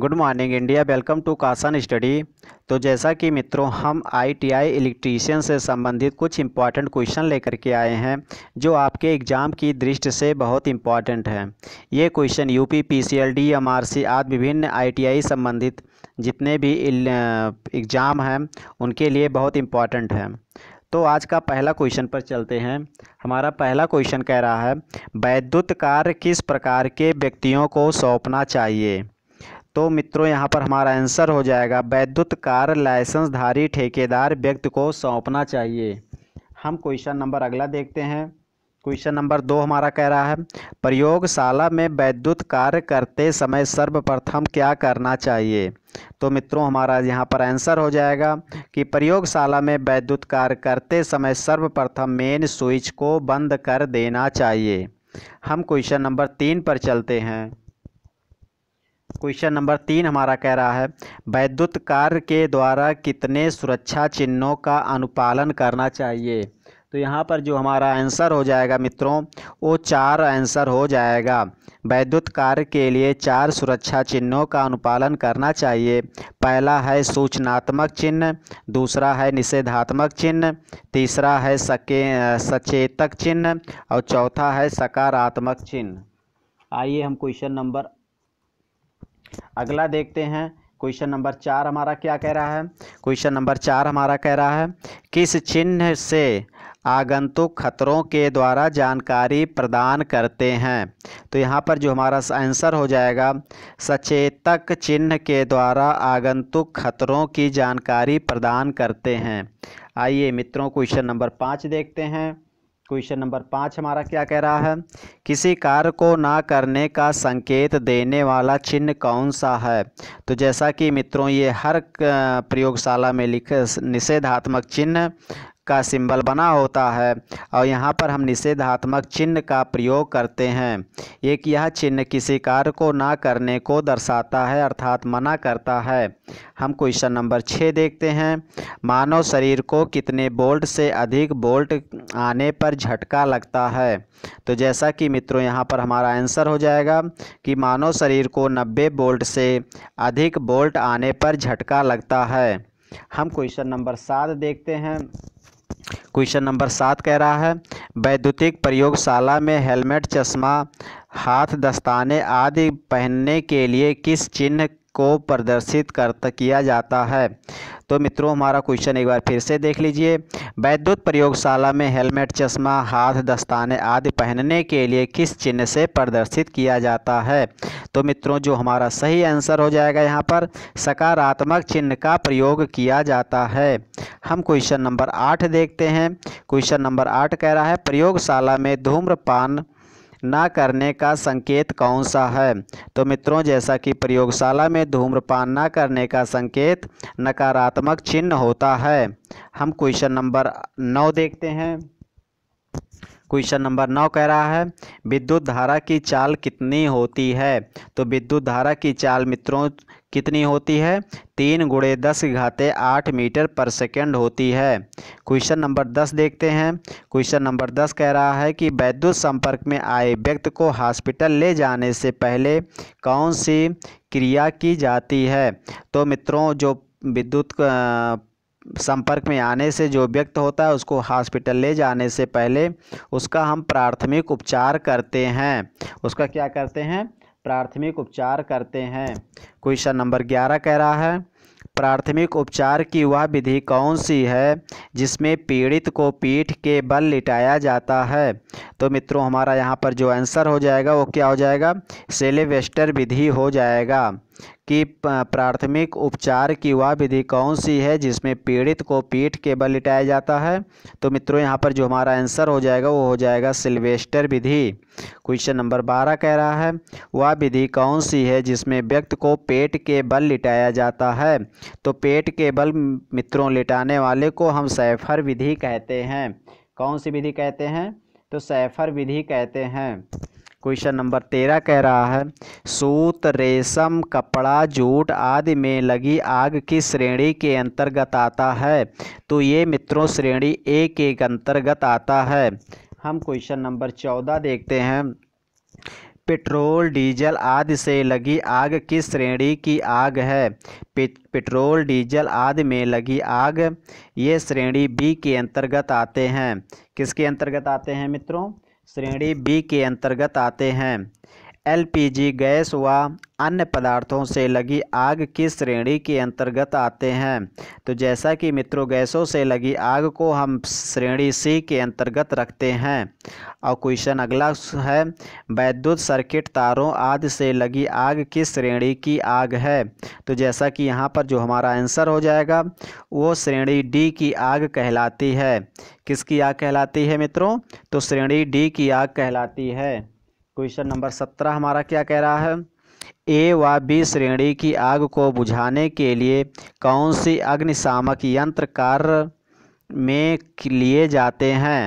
good morning India welcome to कासन study तो जैसा कि मित्रों हम आईटीआई इलेक्ट्रीशियन से संबंधित कुछ इम्पॉर्टेंट क्वेश्चन लेकर के आए हैं जो आपके एग्ज़ाम की दृष्टि से बहुत इम्पॉर्टेंट हैं ये क्वेश्चन यूपी पीसीएल डीएमआरसी आदि विभिन्न आईटीआई संबंधित जितने भी एग्ज़ाम हैं उनके लिए बहुत इम्पॉर्टेंट हैं तो आज का पहला क्वेश्चन पर चलते हैं हमारा पहला क्वेश्चन कह रहा है वैद्युत कार्य किस प्रकार के व्यक्तियों को सौंपना चाहिए तो मित्रों यहाँ पर हमारा आंसर हो जाएगा वैद्युत कार लाइसेंसधारी ठेकेदार व्यक्ति को सौंपना चाहिए हम क्वेश्चन नंबर अगला देखते हैं क्वेश्चन नंबर दो हमारा कह रहा है प्रयोगशाला में वैद्युत कार्य करते समय सर्वप्रथम क्या करना चाहिए तो मित्रों हमारा यहाँ पर आंसर हो जाएगा कि प्रयोगशाला में वैद्युत कार्य करते समय सर्वप्रथम मेन स्विच को बंद कर देना चाहिए हम क्वेश्चन नंबर तीन पर चलते हैं क्वेश्चन नंबर तीन हमारा कह रहा है वैद्युत कार्य के द्वारा कितने सुरक्षा चिन्हों का अनुपालन करना चाहिए तो यहाँ पर जो हमारा आंसर हो जाएगा मित्रों वो चार आंसर हो जाएगा वैद्युत कार्य के लिए चार सुरक्षा चिन्हों का अनुपालन करना चाहिए पहला है सूचनात्मक चिन्ह दूसरा है निषेधात्मक चिन्ह तीसरा है सके सचेतक चिन्ह और चौथा है सकारात्मक चिन्ह आइए हम क्वेश्चन नंबर अगला देखते हैं क्वेश्चन नंबर चार हमारा क्या कह रहा है क्वेश्चन नंबर चार हमारा कह रहा है किस चिन्ह से आगंतुक खतरों के द्वारा जानकारी प्रदान करते हैं तो यहाँ पर जो हमारा आंसर हो जाएगा सचेतक चिन्ह के द्वारा आगंतुक खतरों की जानकारी प्रदान करते हैं आइए मित्रों क्वेश्चन नंबर पाँच देखते हैं क्वेश्चन नंबर पाँच हमारा क्या कह रहा है किसी कार्य को ना करने का संकेत देने वाला चिन्ह कौन सा है तो जैसा कि मित्रों ये हर प्रयोगशाला में लिख निषेधात्मक चिन्ह का सिंबल बना होता है और यहाँ पर हम निषेधात्मक चिन्ह का प्रयोग करते हैं एक यह चिन्ह किसी कार्य को ना करने को दर्शाता है अर्थात मना करता है हम क्वेश्चन नंबर छः देखते हैं मानव शरीर को कितने बोल्ट से अधिक बोल्ट आने पर झटका लगता है तो जैसा कि मित्रों यहाँ पर हमारा आंसर हो जाएगा कि मानव शरीर को नब्बे बोल्ट से अधिक बोल्ट आने पर झटका लगता है हम क्वेश्चन नंबर सात देखते हैं क्वेश्चन नंबर सात कह रहा है वैद्युतिक प्रयोगशाला में हेलमेट चश्मा हाथ दस्ताने आदि पहनने के लिए किस चिन्ह को प्रदर्शित कर किया जाता है तो मित्रों हमारा क्वेश्चन एक बार फिर से देख लीजिए वैद्युत प्रयोगशाला में हेलमेट चश्मा हाथ दस्ताने आदि पहनने के लिए किस चिन्ह से प्रदर्शित किया जाता है तो मित्रों जो हमारा सही आंसर हो जाएगा यहाँ पर सकारात्मक चिन्ह का प्रयोग किया जाता है हम क्वेश्चन नंबर आठ देखते हैं क्वेश्चन नंबर आठ कह रहा है प्रयोगशाला में धूम्रपान ना करने का संकेत कौन सा है तो मित्रों जैसा कि प्रयोगशाला में धूम्रपान ना करने का संकेत नकारात्मक चिन्ह होता है हम क्वेश्चन नंबर नौ देखते हैं क्वेश्चन नंबर नौ कह रहा है विद्युत धारा की चाल कितनी होती है तो विद्युत धारा की चाल मित्रों कितनी होती है तीन गुड़े दस घाते आठ मीटर पर सेकेंड होती है क्वेश्चन नंबर दस देखते हैं क्वेश्चन नंबर दस कह रहा है कि वैद्युत संपर्क में आए व्यक्ति को हॉस्पिटल ले जाने से पहले कौन सी क्रिया की जाती है तो मित्रों जो विद्युत संपर्क में आने से जो व्यक्त होता है उसको हॉस्पिटल ले जाने से पहले उसका हम प्राथमिक उपचार करते हैं उसका क्या करते हैं प्राथमिक उपचार करते हैं क्वेश्चन नंबर ग्यारह कह रहा है प्राथमिक उपचार की वह विधि कौन सी है जिसमें पीड़ित को पीठ के बल लिटाया जाता है तो मित्रों हमारा यहाँ पर जो आंसर हो जाएगा वो क्या हो जाएगा सेलेवेस्टर विधि हो जाएगा कि प्राथमिक उपचार की वह विधि कौन सी है जिसमें पीड़ित को पीठ के बल लिटाया जाता है तो मित्रों यहाँ पर जो हमारा आंसर हो जाएगा वो हो जाएगा सिल्वेस्टर विधि क्वेश्चन नंबर बारह कह रहा है वह विधि कौन सी है जिसमें व्यक्ति को पेट के बल लिटाया जाता है तो पेट के बल मित्रों लिटाने वाले को हम सैफर विधि कहते हैं कौन सी विधि कहते हैं तो सैफर विधि कहते हैं क्वेश्चन नंबर तेरह कह रहा है सूत रेशम कपड़ा जूट आदि में लगी आग की श्रेणी के अंतर्गत आता है तो ये मित्रों श्रेणी ए के अंतर्गत आता है हम क्वेश्चन नंबर चौदह देखते हैं पेट्रोल डीजल आदि से लगी आग किस श्रेणी की आग है पेट्रोल डीजल आदि में लगी आग ये श्रेणी बी के अंतर्गत आते हैं किसके अंतर्गत आते हैं मित्रों श्रेणी बी के अंतर्गत आते हैं एलपीजी गैस व अन्य पदार्थों से लगी आग किस श्रेणी के अंतर्गत आते हैं तो जैसा कि मित्रों गैसों से लगी आग को हम श्रेणी सी के अंतर्गत रखते हैं और क्वेश्चन अगला है वैद्युत सर्किट तारों आदि से लगी आग किस श्रेणी की आग है तो जैसा कि यहाँ पर जो हमारा आंसर हो जाएगा वो श्रेणी डी की आग कहलाती है किसकी आग कहलाती है मित्रों तो श्रेणी डी की आग कहलाती है क्वेश्चन नंबर सत्रह हमारा क्या कह रहा है ए व बी श्रेणी की आग को बुझाने के लिए कौन सी अग्निशामक यंत्र कार्य में लिए जाते हैं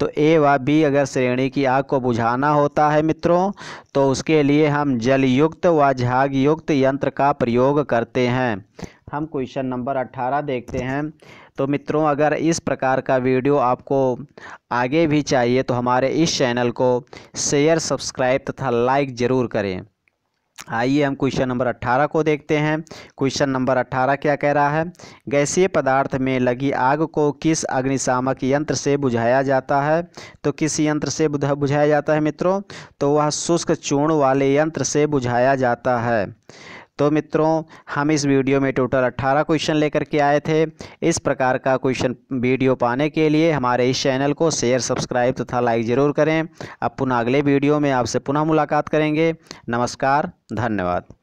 तो ए व बी अगर श्रेणी की आग को बुझाना होता है मित्रों तो उसके लिए हम जलयुक्त व झाग युक्त यंत्र का प्रयोग करते हैं हम क्वेश्चन नंबर अट्ठारह देखते हैं तो मित्रों अगर इस प्रकार का वीडियो आपको आगे भी चाहिए तो हमारे इस चैनल को शेयर सब्सक्राइब तथा लाइक ज़रूर करें आइए हम क्वेश्चन नंबर 18 को देखते हैं क्वेश्चन नंबर 18 क्या कह रहा है गैसीय पदार्थ में लगी आग को किस अग्निशामक यंत्र से बुझाया जाता है तो किस यंत्र से बुझाया जाता है मित्रों तो वह शुष्क चूर्ण वाले यंत्र से बुझाया जाता है तो मित्रों हम इस वीडियो में टोटल 18 क्वेश्चन लेकर के आए थे इस प्रकार का क्वेश्चन वीडियो पाने के लिए हमारे इस चैनल को शेयर सब्सक्राइब तथा लाइक ज़रूर करें अब पुनः अगले वीडियो में आपसे पुनः मुलाकात करेंगे नमस्कार धन्यवाद